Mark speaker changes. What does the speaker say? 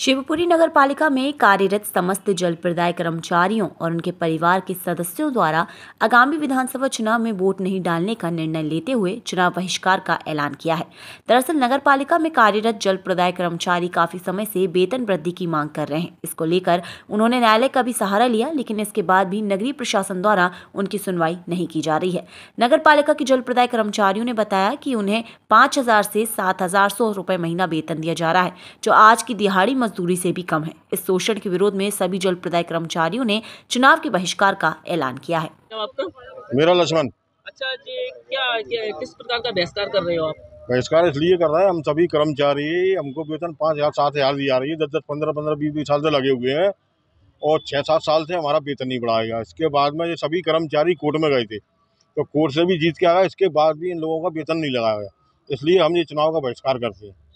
Speaker 1: शिवपुरी नगर पालिका में कार्यरत समस्त जल प्रदाय कर्मचारियों और उनके परिवार के सदस्यों द्वारा आगामी विधानसभा चुनाव में वोट नहीं डालने का निर्णय लेते हुए चुनाव बहिष्कार का ऐलान किया है दरअसल नगर पालिका में कार्यरत जल प्रदाय कर्मचारी काफी समय से वेतन वृद्धि की मांग कर रहे हैं इसको लेकर उन्होंने न्यायालय का भी सहारा लिया लेकिन इसके बाद भी नगरीय प्रशासन द्वारा उनकी सुनवाई नहीं की जा रही है नगर पालिका के जल प्रदाय कर्मचारियों ने बताया की उन्हें पाँच से सात रुपए महीना वेतन दिया जा रहा है जो आज की दिहाड़ी मजदूरी से भी कम है इस शोषण के विरोध में सभी जल प्रदाय कर्मचारियों ने चुनाव के बहिष्कार का ऐलान किया है मेरा लक्ष्मण
Speaker 2: अच्छा जी क्या, क्या किस प्रकार का बहिष्कार
Speaker 3: कर रहे हो आप
Speaker 4: बहिष्कार इसलिए कर रहे हैं हम सभी कर्मचारी हमको वेतन पाँच हज़ार सात हज़ार दी जा रही है दस दस पंद्रह पंद्रह बीस बीस साल से लगे हुए हैं और छः सात साल से हमारा वेतन नहीं बढ़ाएगा इसके बाद में ये सभी कर्मचारी कोर्ट में गए थे तो कोर्ट से भी जीत के आया इसके बाद भी इन लोगों का वेतन नहीं लगाया गया इसलिए हम ये चुनाव का बहिष्कार करते हैं